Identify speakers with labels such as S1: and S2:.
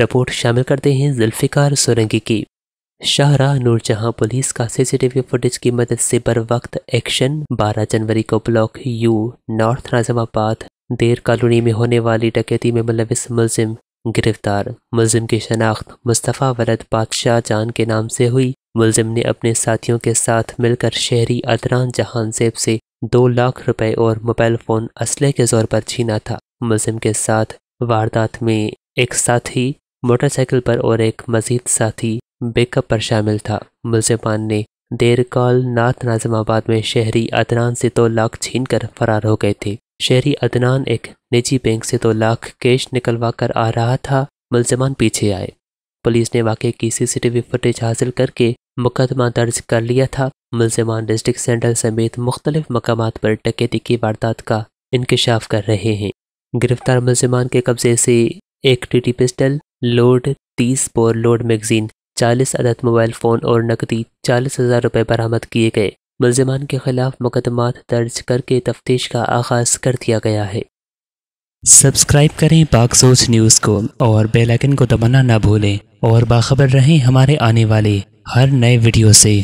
S1: report शामिल करते हैं जुल्फ़िकार सोरंगी की शाहरा नूरजहां पुलिस का सीसीटीवी फुटेज की मदद से बर वक्त एक्शन 12 जनवरी को ब्लॉक यू नॉर्थ नाजमाबाद देर कॉलोनी में होने वाली डकैती में मुलविस मुलिम गिरफ्तार मुलिम की शनाख्त मुस्तफ़ा वलद बादशाह जान के नाम से हुई मुलिम ने अपने साथियों के साथ मिलकर शहरी अदरान जहान सेब से दो लाख रुपए और मोबाइल फ़ोन असले के जोर पर छीना था मुलिम के साथ वारदात में एक साथी मोटरसाइकिल पर और एक मजीद साथी बेकअप पर शामिल था मुलजमान ने देर कॉल नाथ नाजमाबाद में शहरी अदनान से दो लाख छीन कर फरार हो गए थे शहरी अदनान एक निजी बैंक से दो लाख कैश निकलवा कर आ रहा था मुलजमान पीछे आए पुलिस ने वाक़े की सीसीटीवी फुटेज हासिल करके मुकदमा दर्ज कर लिया था मुलजमान डिस्ट्रिक्ट सेंटर समेत मुख्तलिफ मकाम पर डकैती की वारदात का इंकशाफ कर रहे हैं गिरफ्तार मुलजमान के कब्जे से एक टी पिस्टल लोड तीस बोर लोड मैगजीन चालीस अदद मोबाइल फ़ोन और नकदी चालीस हज़ार रुपये बरामद किए गए मुलजमान के खिलाफ मुकदमा दर्ज करके तफ्तीश का आगाज़ कर दिया गया है सब्सक्राइब करें पाकसोच न्यूज़ को और बेलाइकन को दबाना ना भूलें और बाखबर रहें हमारे आने वाले हर नए वीडियो से